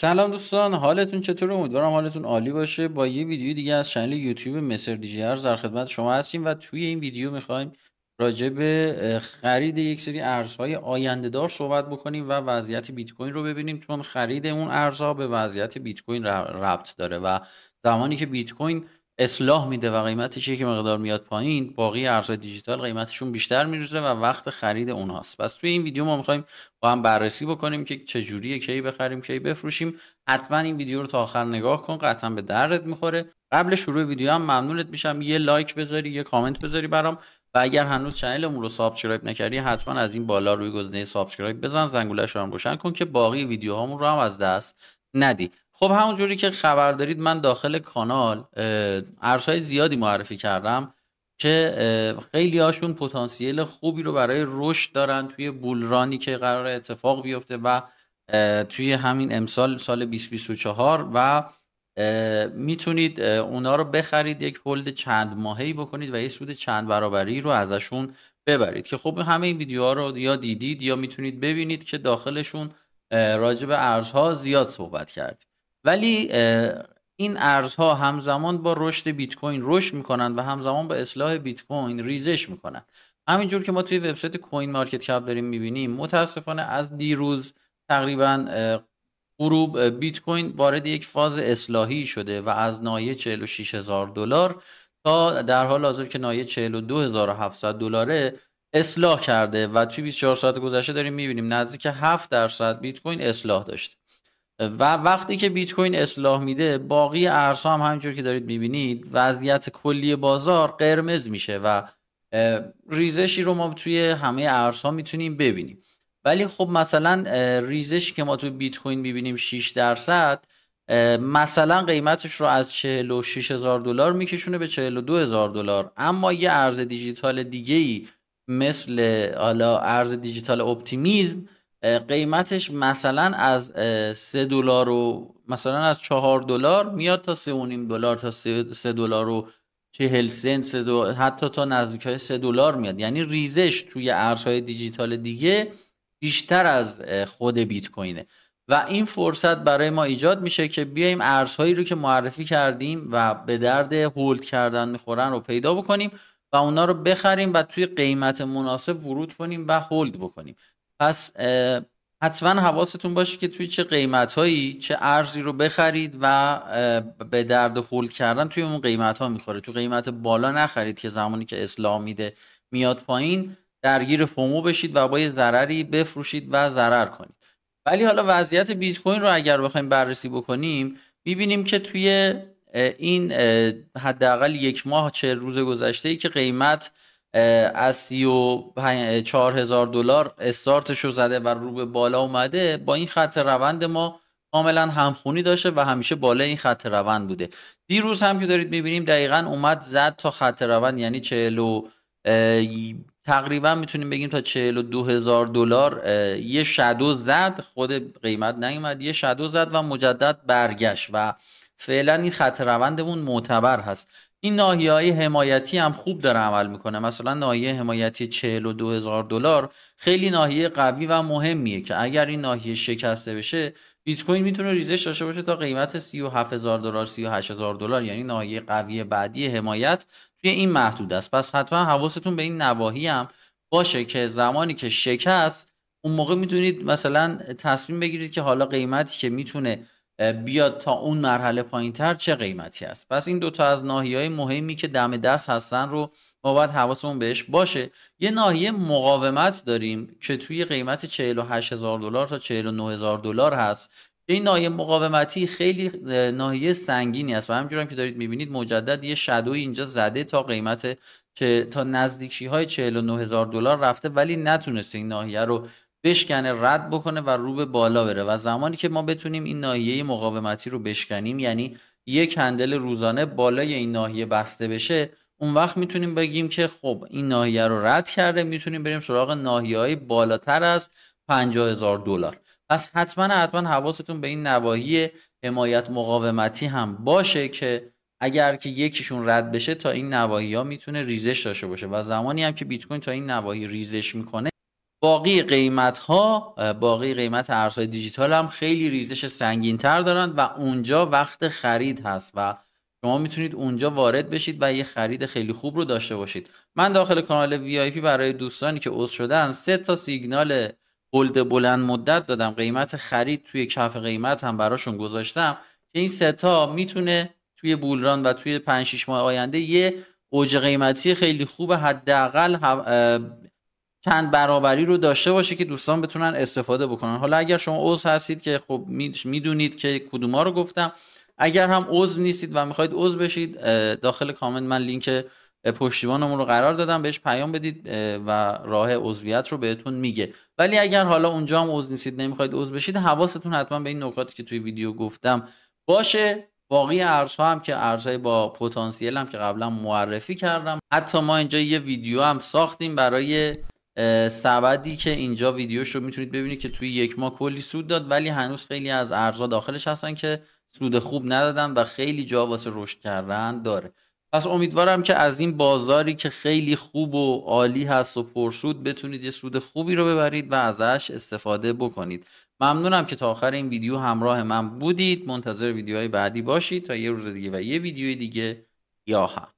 سلام دوستان حالتون چطور امیدوارم حالتون عالی باشه با یه ویدیو دیگه از چنل یوتیوب مصر دیجی در خدمت شما هستیم و توی این ویدیو میخوایم راجع به خرید یک سری ارزهای آینده دار صحبت بکنیم و وضعیت بیت کوین رو ببینیم چون خرید اون ارزها به وضعیت بیت کوین ربط داره و زمانی که بیت کوین اصلاح میده و قیمتش یک مقدار میاد پایین باقی ارزهای دیجیتال قیمتشون بیشتر میرزه و وقت خرید اونهاست پس توی این ویدیو ما میخوایم با هم بررسی بکنیم که چجوریه کی بخریم کی بفروشیم حتما این ویدیو رو تا آخر نگاه کن قطعا به درد میخوره قبل شروع ویدیو هم ممنونت میشم یه لایک بذاری یه کامنت بذاری برام و اگر هنوز چنلمون رو سابسکرایب نکردی حتما از این بالا روی گزینه سابسکرایب بزن زنگولش رو هم روشن کن که باقی ویدیوهامون رو هم از دست ندی خب همونجوری که خبر دارید من داخل کانال ارزهای زیادی معرفی کردم که خیلی هاشون پتانسیل خوبی رو برای رشد دارن توی بولرانی که قرار اتفاق بیفته و توی همین امسال سال 2024 و میتونید اونا رو بخرید یک هلد چند ماهی بکنید و یه سود چند برابری رو ازشون ببرید که خب همه این ویدیوها رو یا دیدید یا میتونید ببینید که داخلشون راجب به ارزها زیاد صحبت کردید ولی این ارزها همزمان با رشد بیت کوین رشد میکنن و همزمان با اصلاح بیت کوین ریزش میکنن همینجور که ما توی وبسایت کوین مارکت کپ داریم میبینیم متاسفانه از دیروز تقریبا غروب بیت کوین وارد یک فاز اصلاحی شده و از نایه 46 هزار دلار تا در حال حاضر که نایه 42700 دلاره اصلاح کرده و توی 24 ساعت گذشته داریم میبینیم نزدیک 7 درصد بیت کوین اصلاح داشته و وقتی که بیت کوین اصلاح میده باقی ارزها هم همینجور که دارید میبینید وضعیت کلی بازار قرمز میشه و ریزشی رو ما توی همه ارزها میتونیم ببینیم ولی خب مثلا ریزشی که ما توی بیت کوین میبینیم 6 درصد مثلا قیمتش رو از 46 هزار دلار میکشونه به 42 هزار دلار اما یه ارز دیجیتال دیگه ای مثل حالا ارز دیجیتال اپتیمیزم قیمتش مثلا از سه دلار و مثلا از چهار دلار میاد تا سه دلار تا سه دلار و چهل سنت سه حتی تا نزدیک های سه دلار میاد یعنی ریزش توی ارزهای دیجیتال دیگه بیشتر از خود بیت کوینه و این فرصت برای ما ایجاد میشه که بیایم ارزهایی رو که معرفی کردیم و به درد هولد کردن میخورن رو پیدا بکنیم و اونا رو بخریم و توی قیمت مناسب ورود کنیم و هولد بکنیم پس حتما حواستون باشه که توی چه قیمت هایی چه ارزی رو بخرید و به درد خول کردن توی اون قیمت ها میخوره تو قیمت بالا نخرید که زمانی که اصلاح میده میاد پایین درگیر فومو بشید و با یه ضرری بفروشید و ضرر کنید ولی حالا وضعیت بیت کوین رو اگر بخوایم بررسی بکنیم میبینیم که توی این حداقل یک ماه چه روز گذشته ای که قیمت از 34 هزار دلار استارتش رو زده و رو به بالا اومده با این خط روند ما کاملا همخونی داشته و همیشه بالا این خط روند بوده دیروز هم که دارید میبینیم دقیقا اومد زد تا خط روند یعنی 40 تقریبا میتونیم بگیم تا 42 هزار دلار یه شدو زد خود قیمت نیومد یه شدو زد و مجدد برگشت و فعلا این خط روندمون معتبر هست این ناحیه های حمایتی هم خوب داره عمل میکنه مثلا ناحیه حمایتی 42000 هزار دلار خیلی ناحیه قوی و مهمیه که اگر این ناحیه شکسته بشه بیت کوین میتونه ریزش داشته باشه تا قیمت 37000 دلار 38000 دلار یعنی ناحیه قوی بعدی حمایت توی این محدود است پس حتما حواستون به این نواحی هم باشه که زمانی که شکست اون موقع میتونید مثلا تصمیم بگیرید که حالا قیمتی که میتونه بیاد تا اون مرحله پایین تر چه قیمتی است پس این دوتا از ناهی های مهمی که دم دست هستن رو ما باید حواسمون بهش باشه یه ناحیه مقاومت داریم که توی قیمت 48 هزار دلار تا 49 هزار دلار هست این ناحیه مقاومتی خیلی ناحیه سنگینی است و هم که دارید میبینید مجدد یه شدوی اینجا زده تا قیمت تا نزدیکی‌های های هزار دلار رفته ولی نتونسته این ناحیه رو بشکنه رد بکنه و رو به بالا بره و زمانی که ما بتونیم این ناحیه مقاومتی رو بشکنیم یعنی یک هندل روزانه بالای این ناحیه بسته بشه اون وقت میتونیم بگیم که خب این ناحیه رو رد کرده میتونیم بریم سراغ ناحیه های بالاتر از 50000 دلار پس حتما حتما حواستون به این نواحی حمایت مقاومتی هم باشه که اگر که یکیشون رد بشه تا این نواحی ها میتونه ریزش داشته باشه و زمانی هم که بیت کوین تا این نواحی ریزش میکنه باقی قیمت ها باقی قیمت ارزهای دیجیتال هم خیلی ریزش سنگین تر دارند و اونجا وقت خرید هست و شما میتونید اونجا وارد بشید و یه خرید خیلی خوب رو داشته باشید من داخل کانال وی برای دوستانی که عضو شدن سه تا سیگنال هولد بلند مدت دادم قیمت خرید توی کف قیمت هم براشون گذاشتم که این سه تا میتونه توی بولران و توی 5 6 ماه آینده یه اوج قیمتی خیلی خوب حداقل چند برابری رو داشته باشه که دوستان بتونن استفاده بکنن حالا اگر شما عضو هستید که خب میدونید که کدوما رو گفتم اگر هم عضو نیستید و میخواید عضو بشید داخل کامنت من لینک پشتیبانمون رو قرار دادم بهش پیام بدید و راه عضویت رو بهتون میگه ولی اگر حالا اونجا هم عضو نیستید نمیخواید عضو بشید حواستون حتما به این نکاتی که توی ویدیو گفتم باشه باقی ارزها هم که ارزهای با پتانسیل هم که قبلا معرفی کردم حتی ما اینجا یه ویدیو هم ساختیم برای سبدی که اینجا ویدیوش رو میتونید ببینید که توی یک ماه کلی سود داد ولی هنوز خیلی از ارزها داخلش هستن که سود خوب ندادن و خیلی جا واسه رشد کردن داره پس امیدوارم که از این بازاری که خیلی خوب و عالی هست و پرسود بتونید یه سود خوبی رو ببرید و ازش استفاده بکنید ممنونم که تا آخر این ویدیو همراه من بودید منتظر ویدیوهای بعدی باشید تا یه روز دیگه و یه ویدیوی دیگه یا